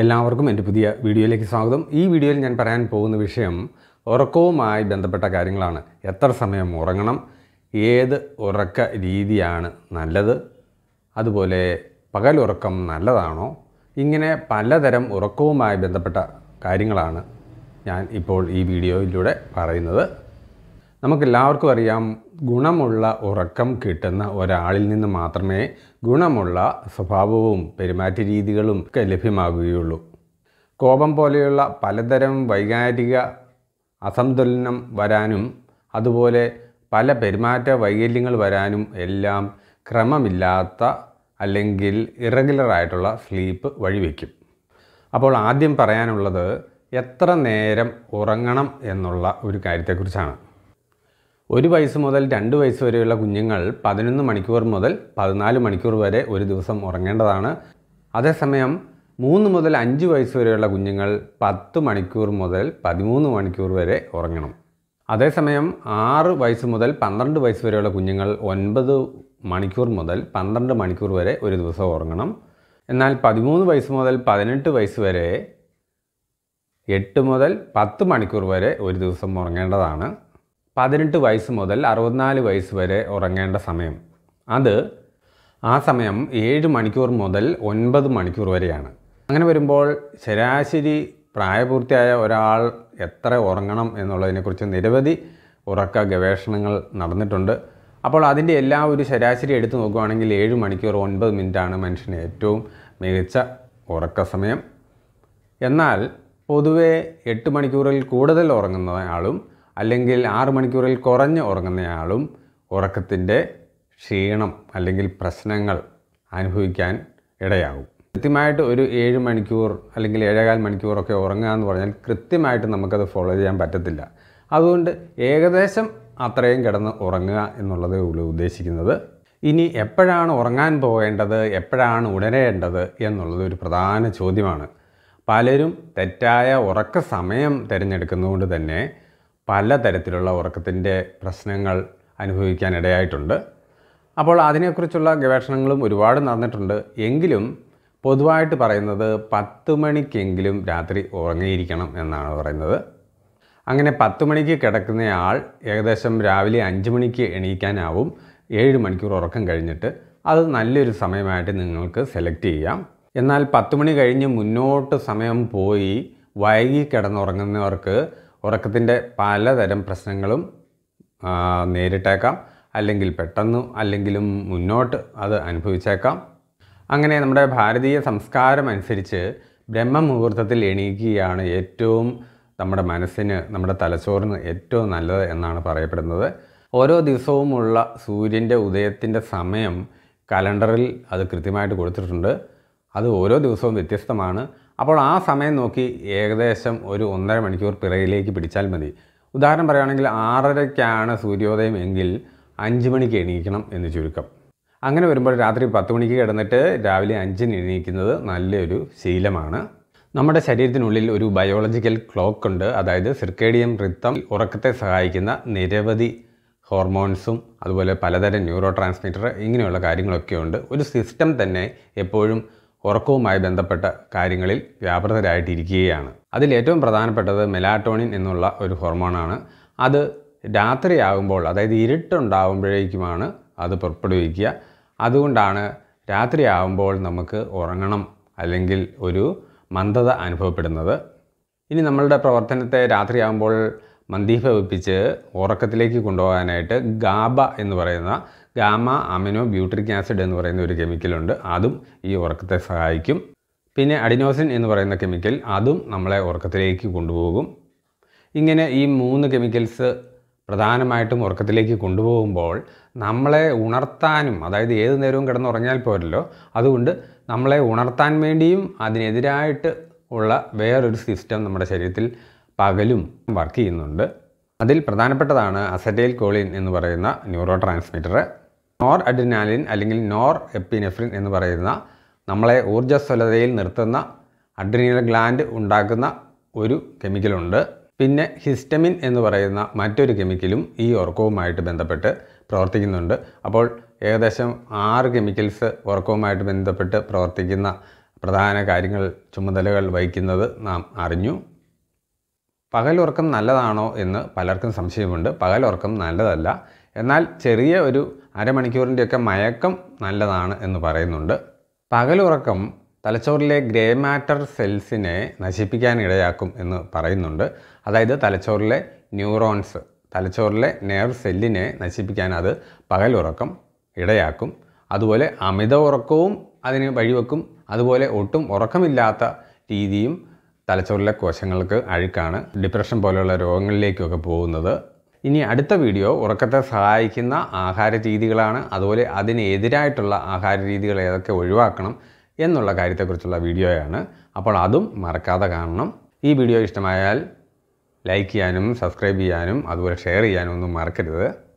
എല്ലാവർക്കും എൻ്റെ പുതിയ വീഡിയോയിലേക്ക് സ്വാഗതം ഈ വീഡിയോയിൽ ഞാൻ പറയാൻ പോകുന്ന വിഷയം ഉറക്കവുമായി ബന്ധപ്പെട്ട കാര്യങ്ങളാണ് എത്ര സമയം ഉറങ്ങണം ഏത് ഉറക്ക രീതിയാണ് നല്ലത് അതുപോലെ പകലുറക്കം നല്ലതാണോ ഇങ്ങനെ പലതരം ഉറക്കവുമായി ബന്ധപ്പെട്ട കാര്യങ്ങളാണ് ഞാൻ ഇപ്പോൾ ഈ വീഡിയോയിലൂടെ പറയുന്നത് നമുക്കെല്ലാവർക്കും അറിയാം ഗുണമുള്ള ഉറക്കം കിട്ടുന്ന ഒരാളിൽ നിന്ന് മാത്രമേ ഗുണമുള്ള സ്വഭാവവും പെരുമാറ്റ രീതികളും ഒക്കെ ലഭ്യമാകുകയുള്ളൂ കോപം പോലെയുള്ള പലതരം വൈകാരിക അസന്തുലനം വരാനും അതുപോലെ പല പെരുമാറ്റ വൈകല്യങ്ങൾ വരാനും എല്ലാം ക്രമമില്ലാത്ത അല്ലെങ്കിൽ ഇറഗുലറായിട്ടുള്ള സ്ലീപ്പ് വഴിവെക്കും അപ്പോൾ ആദ്യം പറയാനുള്ളത് എത്ര നേരം ഉറങ്ങണം എന്നുള്ള ഒരു കാര്യത്തെക്കുറിച്ചാണ് ഒരു വയസ്സ് മുതൽ രണ്ട് വയസ്സ് വരെയുള്ള കുഞ്ഞുങ്ങൾ പതിനൊന്ന് മണിക്കൂർ മുതൽ പതിനാല് മണിക്കൂർ വരെ ഒരു ദിവസം ഉറങ്ങേണ്ടതാണ് അതേസമയം മൂന്ന് മുതൽ അഞ്ച് വയസ്സ് വരെയുള്ള കുഞ്ഞുങ്ങൾ പത്ത് മണിക്കൂർ മുതൽ പതിമൂന്ന് മണിക്കൂർ വരെ ഉറങ്ങണം അതേസമയം ആറ് വയസ്സ് മുതൽ പന്ത്രണ്ട് വയസ്സ് വരെയുള്ള കുഞ്ഞുങ്ങൾ ഒൻപത് മണിക്കൂർ മുതൽ പന്ത്രണ്ട് മണിക്കൂർ വരെ ഒരു ദിവസം ഉറങ്ങണം എന്നാൽ പതിമൂന്ന് വയസ്സ് മുതൽ പതിനെട്ട് വയസ്സ് വരെ എട്ട് മുതൽ പത്ത് മണിക്കൂർ വരെ ഒരു ദിവസം ഉറങ്ങേണ്ടതാണ് പതിനെട്ട് വയസ്സ് മുതൽ അറുപത്തിനാല് വയസ്സ് വരെ ഉറങ്ങേണ്ട സമയം അത് ആ സമയം ഏഴ് മണിക്കൂർ മുതൽ ഒൻപത് മണിക്കൂർ വരെയാണ് അങ്ങനെ വരുമ്പോൾ ശരാശരി പ്രായപൂർത്തിയായ ഒരാൾ എത്ര ഉറങ്ങണം എന്നുള്ളതിനെക്കുറിച്ച് നിരവധി ഉറക്ക ഗവേഷണങ്ങൾ നടന്നിട്ടുണ്ട് അപ്പോൾ അതിൻ്റെ എല്ലാ ഒരു ശരാശരി എടുത്തു നോക്കുകയാണെങ്കിൽ ഏഴ് മണിക്കൂർ ഒൻപത് മിനിറ്റാണ് മനുഷ്യന് ഏറ്റവും മികച്ച ഉറക്ക സമയം എന്നാൽ പൊതുവേ എട്ട് മണിക്കൂറിൽ കൂടുതൽ ഉറങ്ങുന്ന ആളും അല്ലെങ്കിൽ ആറ് മണിക്കൂറിൽ കുറഞ്ഞ് ഉറങ്ങുന്നയാളും ഉറക്കത്തിൻ്റെ ക്ഷീണം അല്ലെങ്കിൽ പ്രശ്നങ്ങൾ അനുഭവിക്കാൻ ഇടയാകും കൃത്യമായിട്ട് ഒരു ഏഴ് മണിക്കൂർ അല്ലെങ്കിൽ ഏഴേകാൽ മണിക്കൂറൊക്കെ ഉറങ്ങുക എന്ന് പറഞ്ഞാൽ കൃത്യമായിട്ട് നമുക്കത് ഫോളോ ചെയ്യാൻ പറ്റത്തില്ല അതുകൊണ്ട് ഏകദേശം അത്രയും കിടന്ന് ഉറങ്ങുക എന്നുള്ളതേ ഉള്ളൂ ഉദ്ദേശിക്കുന്നത് ഇനി എപ്പോഴാണ് ഉറങ്ങാൻ പോകേണ്ടത് എപ്പോഴാണ് ഉണരേണ്ടത് എന്നുള്ളത് ഒരു പ്രധാന ചോദ്യമാണ് പലരും തെറ്റായ ഉറക്ക സമയം തിരഞ്ഞെടുക്കുന്നതുകൊണ്ട് തന്നെ പലതരത്തിലുള്ള ഉറക്കത്തിൻ്റെ പ്രശ്നങ്ങൾ അനുഭവിക്കാൻ ഇടയായിട്ടുണ്ട് അപ്പോൾ അതിനെക്കുറിച്ചുള്ള ഗവേഷണങ്ങളും ഒരുപാട് നടന്നിട്ടുണ്ട് എങ്കിലും പൊതുവായിട്ട് പറയുന്നത് പത്ത് മണിക്കെങ്കിലും രാത്രി ഉറങ്ങിയിരിക്കണം എന്നാണ് പറയുന്നത് അങ്ങനെ പത്ത് മണിക്ക് കിടക്കുന്നയാൾ ഏകദേശം രാവിലെ അഞ്ച് മണിക്ക് എണീക്കാനാവും ഏഴ് മണിക്കൂർ ഉറക്കം കഴിഞ്ഞിട്ട് അത് നല്ലൊരു സമയമായിട്ട് നിങ്ങൾക്ക് സെലക്ട് ചെയ്യാം എന്നാൽ പത്ത് മണി കഴിഞ്ഞ് മുന്നോട്ട് സമയം പോയി വൈകി കിടന്നുറങ്ങുന്നവർക്ക് ഉറക്കത്തിൻ്റെ പലതരം പ്രശ്നങ്ങളും നേരിട്ടേക്കാം അല്ലെങ്കിൽ പെട്ടെന്ന് അല്ലെങ്കിലും മുന്നോട്ട് അത് അനുഭവിച്ചേക്കാം അങ്ങനെ നമ്മുടെ ഭാരതീയ സംസ്കാരം അനുസരിച്ച് ബ്രഹ്മമുഹൂർത്തത്തിൽ എണീക്കുകയാണ് ഏറ്റവും നമ്മുടെ മനസ്സിന് നമ്മുടെ തലച്ചോറിന് ഏറ്റവും നല്ലത് എന്നാണ് പറയപ്പെടുന്നത് ഓരോ ദിവസവുമുള്ള സൂര്യൻ്റെ ഉദയത്തിൻ്റെ സമയം കലണ്ടറിൽ അത് കൃത്യമായിട്ട് കൊടുത്തിട്ടുണ്ട് അത് ഓരോ ദിവസവും വ്യത്യസ്തമാണ് അപ്പോൾ ആ സമയം നോക്കി ഏകദേശം ഒരു ഒന്നര മണിക്കൂർ പിറകിലേക്ക് പിടിച്ചാൽ മതി ഉദാഹരണം പറയുകയാണെങ്കിൽ ആറരയ്ക്കാണ് സൂര്യോദയം എങ്കിൽ അഞ്ച് മണിക്ക് എണീക്കണം എന്ന് ചുരുക്കം അങ്ങനെ വരുമ്പോൾ രാത്രി പത്ത് മണിക്ക് കിടന്നിട്ട് രാവിലെ അഞ്ചിന് എണീക്കുന്നത് നല്ലൊരു ശീലമാണ് നമ്മുടെ ശരീരത്തിനുള്ളിൽ ഒരു ബയോളജിക്കൽ ക്ലോക്ക് ഉണ്ട് അതായത് സിർക്കേഡിയം റിത്തം ഉറക്കത്തെ സഹായിക്കുന്ന നിരവധി ഹോർമോൺസും അതുപോലെ പലതരം ന്യൂറോ ട്രാൻസ്മിറ്റർ ഇങ്ങനെയുള്ള കാര്യങ്ങളൊക്കെ ഉണ്ട് ഒരു സിസ്റ്റം തന്നെ എപ്പോഴും ഉറക്കവുമായി ബന്ധപ്പെട്ട കാര്യങ്ങളിൽ വ്യാപൃതരായിട്ടിരിക്കുകയാണ് അതിലേറ്റവും പ്രധാനപ്പെട്ടത് മെലാറ്റോണിൻ എന്നുള്ള ഒരു ഹോർമോണാണ് അത് രാത്രിയാകുമ്പോൾ അതായത് ഇരുട്ടുണ്ടാകുമ്പോഴേക്കുമാണ് അത് പുറപ്പെടുവിക്കുക അതുകൊണ്ടാണ് രാത്രിയാകുമ്പോൾ നമുക്ക് ഉറങ്ങണം അല്ലെങ്കിൽ ഒരു മന്ദത അനുഭവപ്പെടുന്നത് ഇനി നമ്മളുടെ പ്രവർത്തനത്തെ രാത്രിയാകുമ്പോൾ മന്ദീഭവിപ്പിച്ച് ഉറക്കത്തിലേക്ക് കൊണ്ടുപോകാനായിട്ട് ഗാബ എന്ന് പറയുന്ന ഗാമ അമിനോ ബ്യൂട്രിക് ആസിഡ് എന്ന് പറയുന്ന ഒരു കെമിക്കലുണ്ട് അതും ഈ ഉറക്കത്തെ സഹായിക്കും പിന്നെ അഡിനോസിൻ എന്ന് പറയുന്ന കെമിക്കൽ അതും നമ്മളെ ഉറക്കത്തിലേക്ക് കൊണ്ടുപോകും ഇങ്ങനെ ഈ മൂന്ന് കെമിക്കൽസ് പ്രധാനമായിട്ടും ഉറക്കത്തിലേക്ക് കൊണ്ടുപോകുമ്പോൾ നമ്മളെ ഉണർത്താനും അതായത് ഏത് നേരവും കിടന്നുറങ്ങിയാൽ പോരല്ലോ അതുകൊണ്ട് നമ്മളെ ഉണർത്താൻ വേണ്ടിയും അതിനെതിരായിട്ട് ഉള്ള വേറൊരു സിസ്റ്റം നമ്മുടെ ശരീരത്തിൽ പകലും വർക്ക് ചെയ്യുന്നുണ്ട് അതിൽ പ്രധാനപ്പെട്ടതാണ് അസറ്റൈൽ കോളിൻ എന്ന് പറയുന്ന ന്യൂറോ ട്രാൻസ്മിറ്റർ നോർ അഡ്രിനാലിൻ അല്ലെങ്കിൽ നോർ എപ്പിനെഫ്രിൻ എന്ന് പറയുന്ന നമ്മളെ ഊർജ്ജസ്വലതയിൽ നിർത്തുന്ന അഡ്രിനൽ ഗ്ലാൻഡ് ഉണ്ടാക്കുന്ന ഒരു കെമിക്കലുണ്ട് പിന്നെ ഹിസ്റ്റമിൻ എന്ന് പറയുന്ന മറ്റൊരു കെമിക്കലും ഈ ഉറക്കവുമായിട്ട് ബന്ധപ്പെട്ട് പ്രവർത്തിക്കുന്നുണ്ട് അപ്പോൾ ഏകദേശം ആറ് കെമിക്കൽസ് ഉറക്കവുമായിട്ട് ബന്ധപ്പെട്ട് പ്രവർത്തിക്കുന്ന പ്രധാന കാര്യങ്ങൾ ചുമതലകൾ വഹിക്കുന്നത് നാം അറിഞ്ഞു പകലുറക്കം നല്ലതാണോ എന്ന് പലർക്കും സംശയമുണ്ട് പകലുറക്കം നല്ലതല്ല എന്നാൽ ചെറിയ ഒരു അരമണിക്കൂറിൻ്റെയൊക്കെ മയക്കം നല്ലതാണ് എന്ന് പറയുന്നുണ്ട് പകലുറക്കം തലച്ചോറിലെ ഗ്രേ മാറ്റർ സെൽസിനെ നശിപ്പിക്കാൻ ഇടയാക്കും എന്ന് പറയുന്നുണ്ട് അതായത് തലച്ചോറിലെ ന്യൂറോൺസ് തലച്ചോറിലെ നെയർ സെല്ലിനെ നശിപ്പിക്കാൻ അത് പകലുറക്കം ഇടയാക്കും അതുപോലെ അമിത ഉറക്കവും അതിന് വഴിവെക്കും അതുപോലെ ഒട്ടും ഉറക്കമില്ലാത്ത രീതിയും തലച്ചോറിലെ കോശങ്ങൾക്ക് അഴുക്കാണ് ഡിപ്രഷൻ പോലെയുള്ള രോഗങ്ങളിലേക്കൊക്കെ പോകുന്നത് ഇനി അടുത്ത വീഡിയോ ഉറക്കത്തെ സഹായിക്കുന്ന ആഹാര രീതികളാണ് അതുപോലെ അതിനെതിരായിട്ടുള്ള ആഹാര രീതികൾ ഏതൊക്കെ ഒഴിവാക്കണം എന്നുള്ള കാര്യത്തെക്കുറിച്ചുള്ള വീഡിയോയാണ് അപ്പോൾ അതും മറക്കാതെ കാണണം ഈ വീഡിയോ ഇഷ്ടമായാൽ ലൈക്ക് ചെയ്യാനും സബ്സ്ക്രൈബ് ചെയ്യാനും അതുപോലെ ഷെയർ ചെയ്യാനും ഒന്നും മറക്കരുത്